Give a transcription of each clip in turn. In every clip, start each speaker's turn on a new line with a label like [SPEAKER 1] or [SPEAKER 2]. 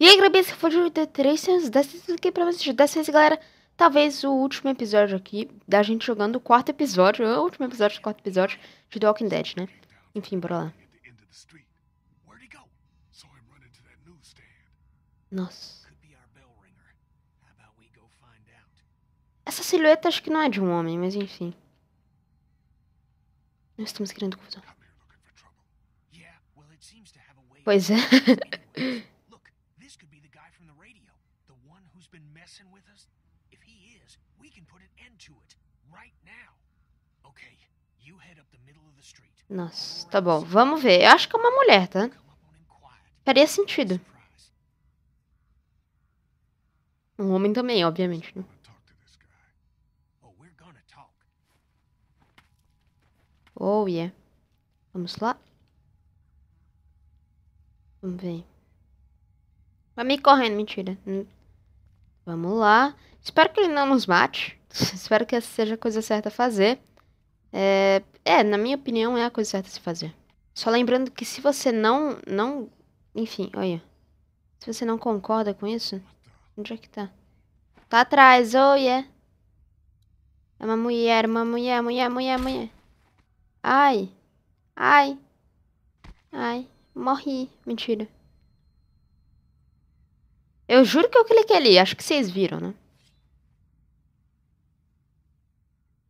[SPEAKER 1] E aí, galera, esse foi o D310 aqui pra vocês. Dessa vez, galera, talvez o último episódio aqui da gente jogando o quarto episódio, o último episódio do quarto episódio de The Walking Dead, né? Enfim, bora lá. Nossa. Essa silhueta acho que não é de um homem, mas enfim. Nós estamos querendo confusão. Pois é. Nossa, tá bom. Vamos ver. Eu acho que é uma mulher, tá? Faria sentido. Um homem também, obviamente, né? Oh, yeah. Vamos lá? Vamos ver. Vai me correndo, mentira. Hum. Vamos lá. Espero que ele não nos mate. Espero que essa seja a coisa certa a fazer. É, é, na minha opinião, é a coisa certa a se fazer. Só lembrando que se você não. não enfim, olha. Se você não concorda com isso. Onde é que tá? Tá atrás, oh Yeah. É uma mulher, uma mulher, mulher, mulher, mulher. Ai, ai, ai, morri. Mentira. Eu juro que eu cliquei ali, acho que vocês viram, né?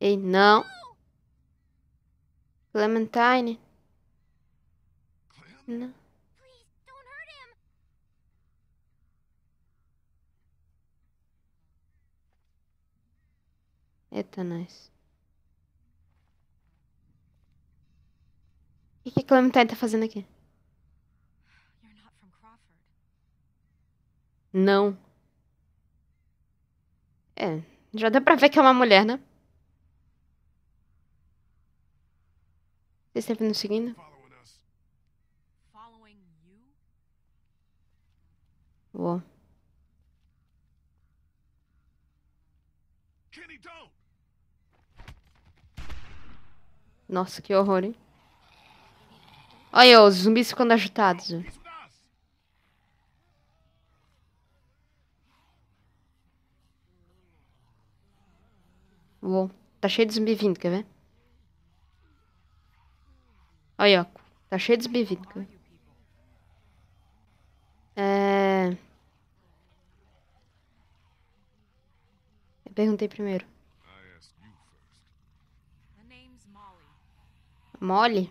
[SPEAKER 1] Ei, não. Clementine. Não. Eita, nós. Nice. O que a Clementine tá fazendo aqui? Não. É, já dá pra ver que é uma mulher, né? Vocês sempre nos seguindo? Boa. Nossa, que horror, hein? Olha, os zumbis ficando agitados. Uou, tá cheio de zumbi vindo, quer ver? Olha, ó, tá cheio de zumbi vindo, quer ver? É... Eu perguntei primeiro. Molly?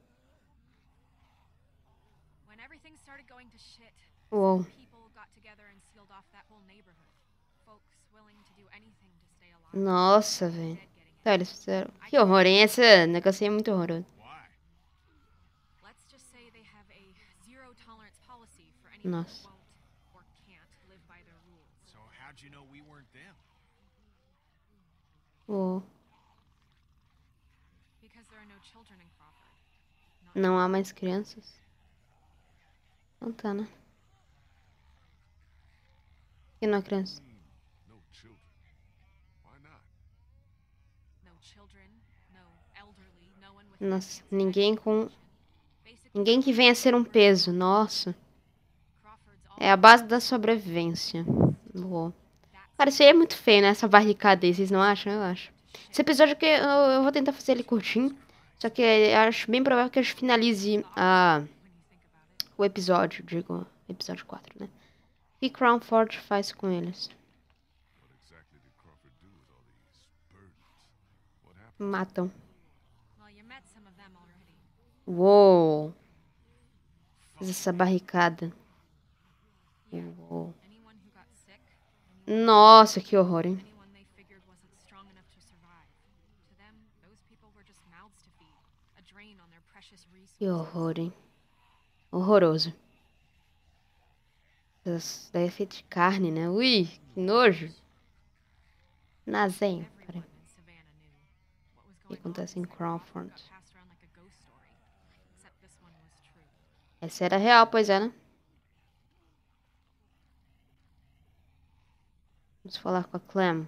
[SPEAKER 1] when everything started going to shit, Whoa. people got together and sealed off that whole neighborhood. Folks willing to do anything to stay alive. Nossa, velho. Tá, eles fizeram. Que horror, hein? Esse negócio é muito horroroso. Nossa. Oh. Não há mais crianças? não tá né E não criança. Nossa, ninguém com. Ninguém que venha ser um peso, nossa. É a base da sobrevivência. Boa. Cara, isso aí é muito feio, né? Essa barricada aí, vocês não acham? Eu acho. Esse episódio que eu, eu vou tentar fazer ele curtinho. Só que eu acho bem provável que eu finalize a o episódio, digo, episódio 4, né? O que Crownford faz com eles? Matam. Uou! Essa barricada. Uou. Nossa, que horror, hein? Que horror, hein? Horroroso. Isso daí é feito de carne, né? Ui, que nojo. Nazem. O que acontece em Crawford? Essa era real, pois é, né? Vamos falar com a Clem.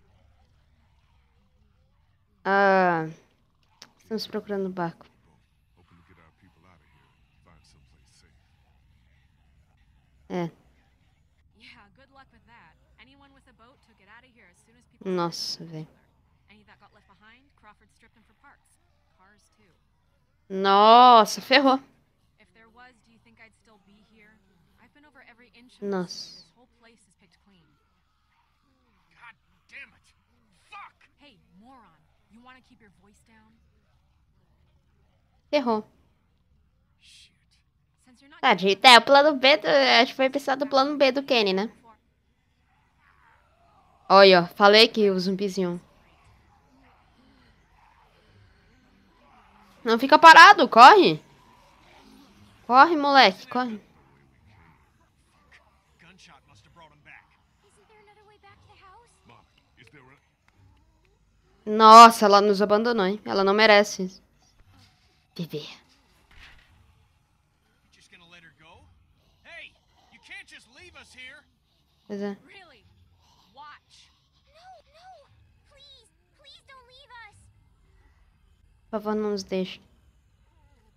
[SPEAKER 1] Ah, estamos procurando o barco. É. Nossa, velho. Nossa, ferrou. Nossa. Errou. Tadinho. É, o plano B, do, acho que foi pensar do plano B do Kenny, né? Olha, ó, falei que o zumbizinho. Não fica parado, corre. Corre, moleque, corre. Nossa, ela nos abandonou, hein? Ela não merece isso. TV. Pois é. Por favor, não nos deixe.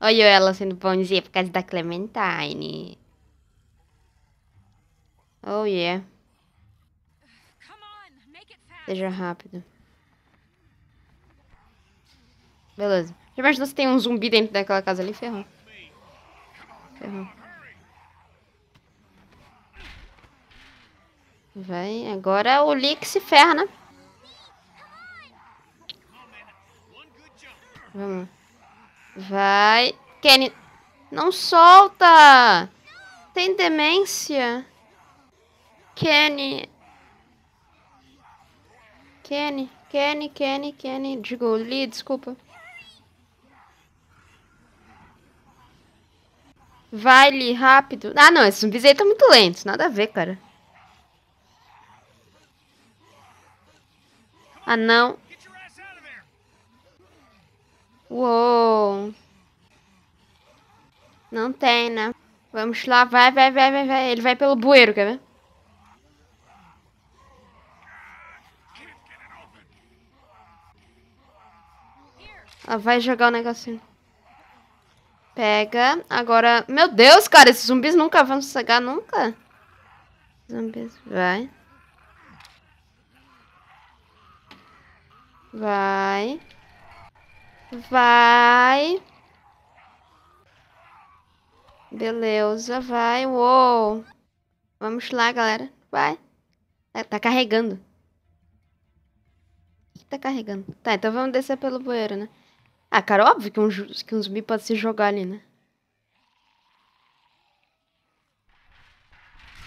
[SPEAKER 1] Olha ela sendo bonzinha por causa da Clementine. Oh, yeah. Seja rápido. Beleza. Já imagina se tem um zumbi dentro daquela casa ali, ferrou. Ferrou. Vai, agora o Lick se ferra, né? Vamos. Vai. Kenny. Não solta! Tem demência. Kenny. Kenny, Kenny, Kenny, Kenny. Digo, Lee, desculpa. Vai ali, rápido. Ah, não, esses zumbis aí estão muito lentos. Nada a ver, cara. Ah, não. Uou. Não tem, né? Vamos lá, vai, vai, vai, vai, vai. Ele vai pelo bueiro, quer ver? Ela ah, vai jogar o negocinho. Pega. Agora... Meu Deus, cara, esses zumbis nunca vão sossegar, nunca. Zumbis, vai. Vai. Vai. Beleza, vai. Uou. Vamos lá, galera. Vai. É, tá carregando. tá carregando? Tá, então vamos descer pelo bueiro, né? Ah, cara, óbvio que um, que um zumbi pode se jogar ali, né?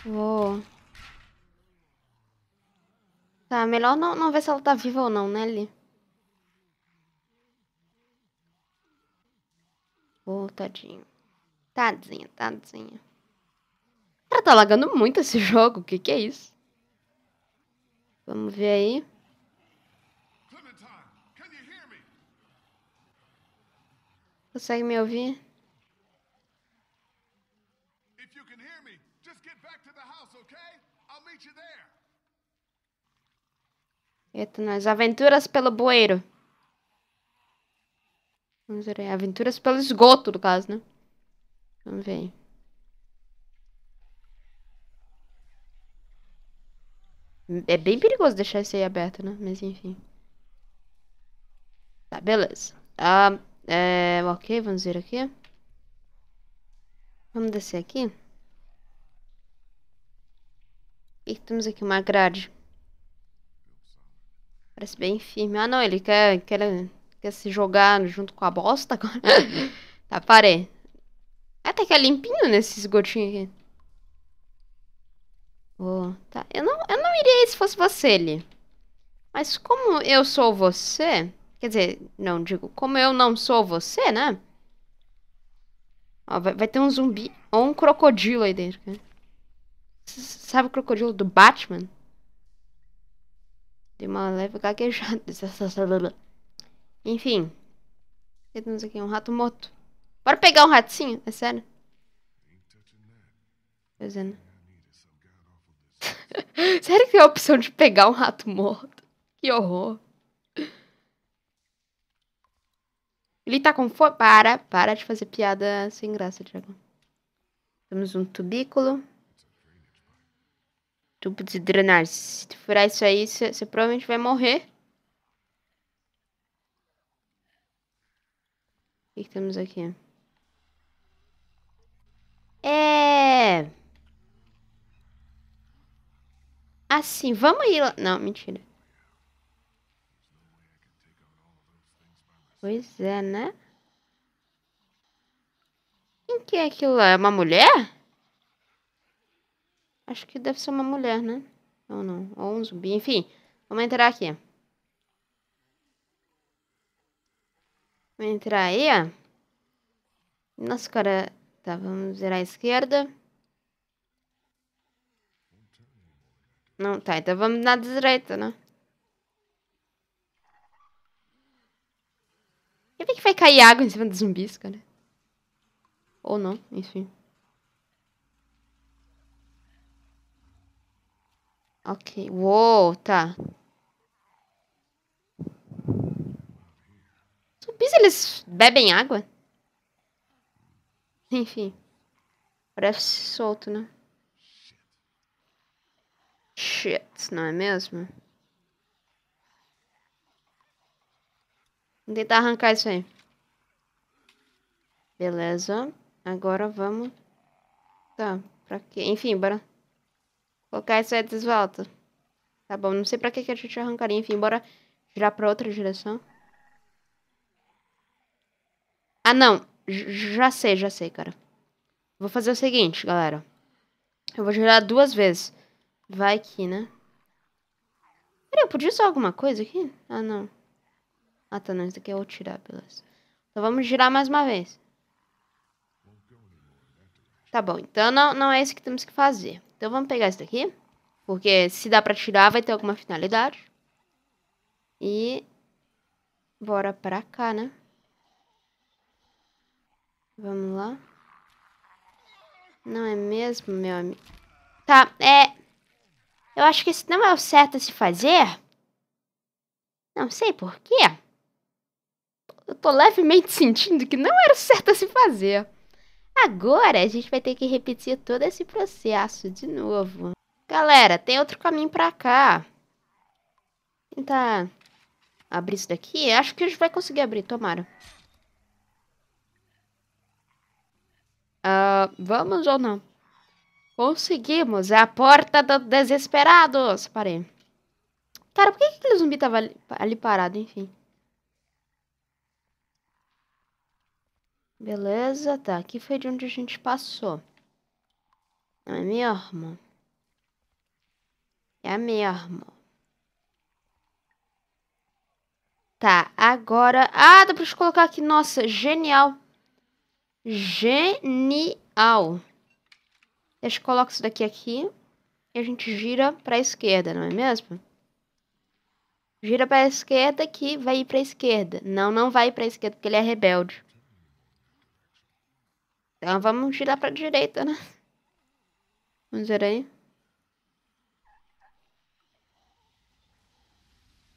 [SPEAKER 1] Vou... Tá, melhor não, não ver se ela tá viva ou não, né, ali. Ô, oh, tadinho. Tadinha, tadinha. Cara, tá lagando muito esse jogo, o que que é isso? Vamos ver aí. Consegue me ouvir? Eita, nós. Aventuras pelo bueiro. Vamos ver aí. Aventuras pelo esgoto, no caso, né? Vamos ver aí. É bem perigoso deixar isso aí aberto, né? Mas enfim. Tá, beleza. Ah, é, ok, vamos ver aqui. Vamos descer aqui. E temos aqui uma grade. Parece bem firme. Ah, não, ele quer, quer, quer se jogar junto com a bosta agora. tá, parei. Até ah, tá que é limpinho nesse esgotinho aqui. Oh, tá. Eu não, eu não iria se fosse você, ele. Mas como eu sou você... Quer dizer, não digo, como eu não sou você, né? Ó, vai, vai ter um zumbi ou um crocodilo aí dentro. Né? Sabe o crocodilo do Batman? Deu uma leve gaguejada. Enfim. Temos aqui um rato morto. Bora pegar um ratinho? É sério? É, né? sério que tem é a opção de pegar um rato morto? Que horror. Ele tá com fome. Para, para de fazer piada sem graça, Diego. Temos um tubículo. Tubo de drenagem. Se tu furar isso aí, você provavelmente vai morrer. O que, que temos aqui? É. Assim, vamos ir lá. Não, mentira. Pois é, né? Quem que é aquilo lá? É uma mulher? Acho que deve ser uma mulher, né? Ou não, ou um zumbi, enfim. Vamos entrar aqui. Vamos entrar aí, ó. Nossa, cara... Tá, vamos virar à esquerda. Não, tá, então vamos na direita, né? E bem que vai cair água em cima dos zumbis, cara? Ou não, enfim. Ok. Uou, tá. Zumbis, eles bebem água? Enfim. Parece solto, né? Shit, não é mesmo? Vou tentar arrancar isso aí. Beleza. Agora vamos... Tá, pra quê? Enfim, bora colocar isso aí de volta. Tá bom, não sei pra que, que a gente arrancaria. Enfim, bora girar pra outra direção. Ah, não. J já sei, já sei, cara. Vou fazer o seguinte, galera. Eu vou girar duas vezes. Vai que, né? Peraí, eu podia usar alguma coisa aqui? Ah, não. Ah, tá, não. Isso daqui é o tirar, beleza. Então vamos girar mais uma vez. Tá bom, então não, não é isso que temos que fazer. Então vamos pegar isso daqui. Porque se dá pra tirar, vai ter alguma finalidade. E... Bora pra cá, né? Vamos lá. Não é mesmo, meu amigo? Tá, é... Eu acho que isso não é o certo a se fazer. Não sei porquê eu tô levemente sentindo que não era certo a se fazer. Agora a gente vai ter que repetir todo esse processo de novo. Galera, tem outro caminho pra cá. Tentar abrir isso daqui. Acho que a gente vai conseguir abrir, tomara. Uh, vamos ou não? Conseguimos! É a porta dos desesperados! Parei. Cara, por que aquele zumbi tava ali, ali parado, enfim? Beleza, tá. Aqui foi de onde a gente passou. Não é mesmo? É mesmo. Tá, agora... Ah, dá pra gente colocar aqui. Nossa, genial. Genial. Deixa eu coloca isso daqui aqui. E a gente gira pra esquerda, não é mesmo? Gira pra esquerda que vai ir pra esquerda. Não, não vai pra esquerda porque ele é rebelde. Então vamos girar pra direita, né? Vamos ver aí.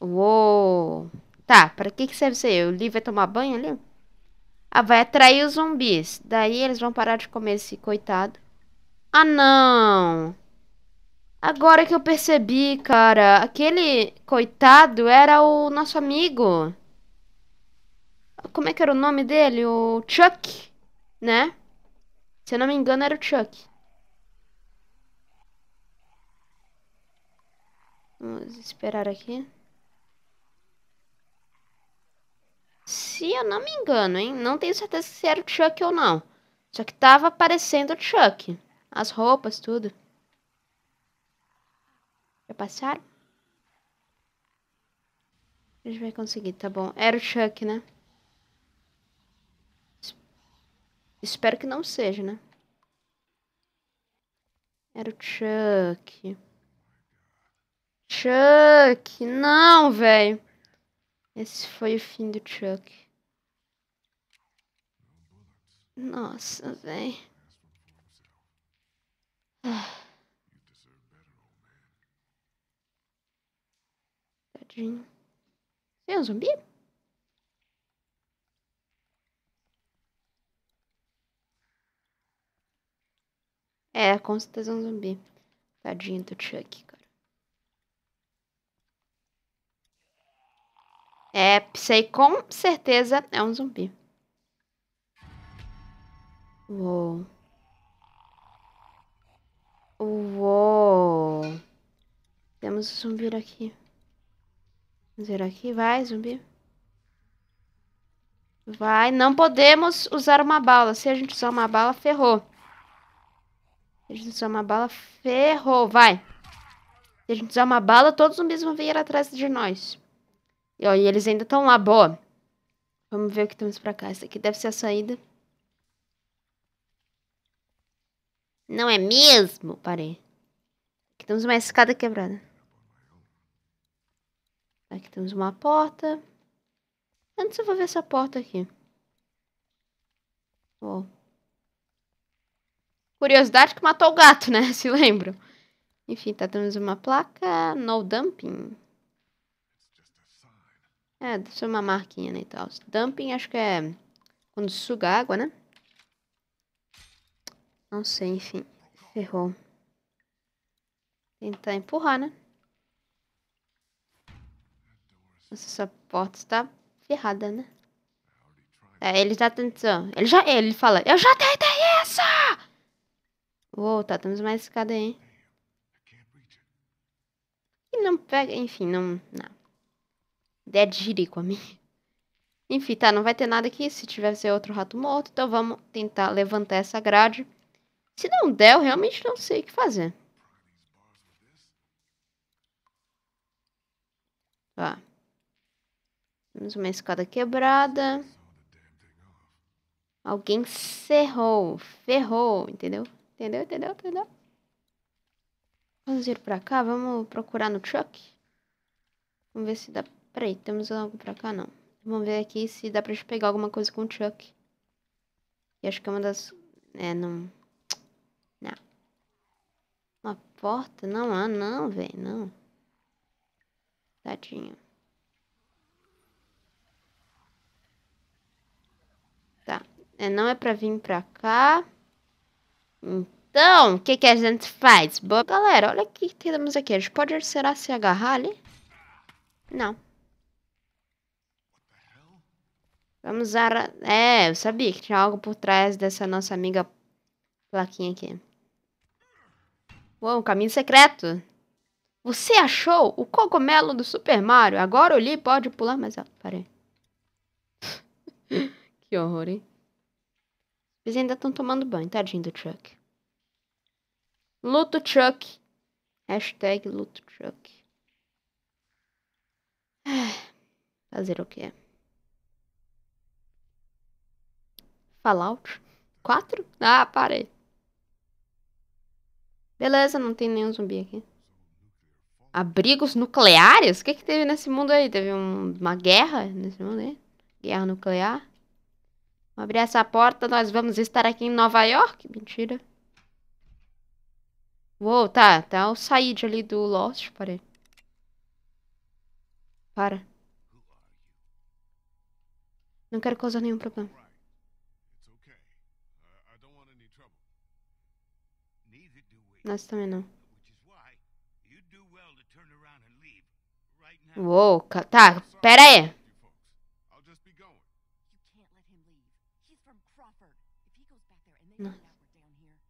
[SPEAKER 1] Uou! Tá, pra que que serve isso aí? O Lee vai tomar banho ali? Ah, vai atrair os zumbis. Daí eles vão parar de comer esse coitado. Ah, não! Agora que eu percebi, cara. Aquele coitado era o nosso amigo. Como é que era o nome dele? O Chuck, né? Se eu não me engano, era o Chuck. Vamos esperar aqui. Se eu não me engano, hein? Não tenho certeza se era o Chuck ou não. Só que tava aparecendo o Chuck. As roupas, tudo. Já passaram? A gente vai conseguir, tá bom. Era o Chuck, né? Espero que não seja, né? Era o Chuck. Chuck, não, velho. Esse foi o fim do Chuck. Nossa, velho. Ah. Tadinho. Tem é um zumbi? É, com certeza é um zumbi. Tadinho do Chuck, cara. É, sei com certeza é um zumbi. Uou. Uou. Temos um zumbi aqui. Vamos ver aqui. Vai, zumbi. Vai. Não podemos usar uma bala. Se a gente usar uma bala, ferrou a gente usar uma bala. Ferrou, vai. Se a gente usar uma bala, todos os zumbis vão vir atrás de nós. E, ó, e eles ainda estão lá, boa. Vamos ver o que temos pra cá. Essa aqui deve ser a saída. Não é mesmo? Parei. Aqui temos uma escada quebrada. Aqui temos uma porta. Antes eu vou ver essa porta aqui. Uou. Oh. Curiosidade que matou o gato, né? Se lembram. Enfim, tá temos uma placa. No dumping. É, deve ser uma marquinha, né, Então, tal. Dumping acho que é quando suga água, né? Não sei, enfim. Ferrou. Tentar empurrar, né? Nossa, essa porta está ferrada, né? É, ele tá tentando. Ele já. Ele fala, eu já tentei isso! Uou, tá, temos mais escada aí. E não pega, enfim, não, não. Ideia é de a mim. Enfim, tá, não vai ter nada aqui. Se tiver, ser outro rato morto. Então vamos tentar levantar essa grade. Se não der, eu realmente não sei o que fazer. Tá. Temos uma escada quebrada. Alguém ferrou, ferrou, entendeu? Entendeu? Entendeu? Entendeu? Vamos ir pra cá, vamos procurar no truck. Vamos ver se dá... Peraí, temos algo pra cá? Não. Vamos ver aqui se dá pra gente pegar alguma coisa com o truck. E acho que é uma das... É, não... Não. Uma porta? Não ah, não, velho, não. Tadinho. Tá. É, não é pra vir pra cá. Então, o que, que a gente faz? Bom, galera, olha o que temos aqui. A gente pode, será, se agarrar ali? Não. Vamos usar... É, eu sabia que tinha algo por trás dessa nossa amiga plaquinha aqui. Uou, caminho secreto. Você achou o cogumelo do Super Mario. Agora o Lee pode pular, mas... alto. peraí. que horror, hein? Eles ainda estão tomando banho, tadinho do Chuck. Luto Chuck. Hashtag Luto Chuck. Fazer o quê? Fallout? 4? Ah, parei. Beleza, não tem nenhum zumbi aqui. Abrigos nucleares? O que, que teve nesse mundo aí? Teve um, uma guerra nesse mundo aí? Guerra nuclear? abrir essa porta, nós vamos estar aqui em Nova York? Mentira. Uou, tá, tá o Said ali do Lost, parei. Para. Não quero causar nenhum problema. Nós também não. Uou, tá, pera aí.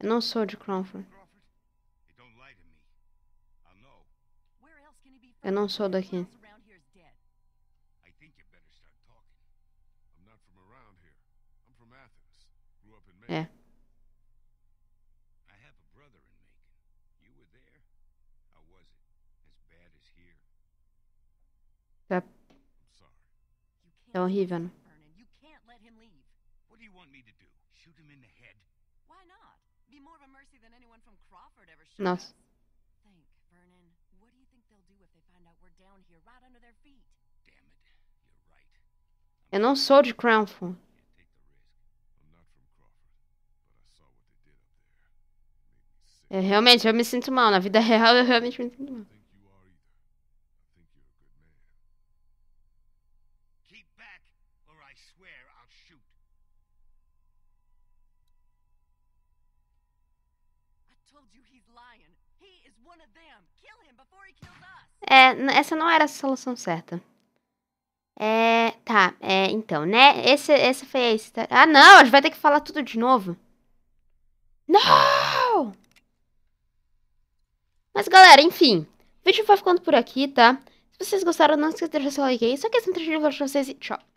[SPEAKER 1] Eu não sou de Crawford. Eu não sou daqui. É. é. Tá. horrível, né? Nossa. Eu não sou de Cranford. é realmente, eu me sinto mal. Na vida real, eu realmente me sinto mal. É, essa não era a solução certa. É, tá, é, então, né? Esse, esse foi esse. Tá? Ah, não, a gente vai ter que falar tudo de novo. Não! Mas, galera, enfim. O vídeo vai ficando por aqui, tá? Se vocês gostaram, não esqueça de deixar seu like aí. Só que esse é um trechinho de vocês e tchau.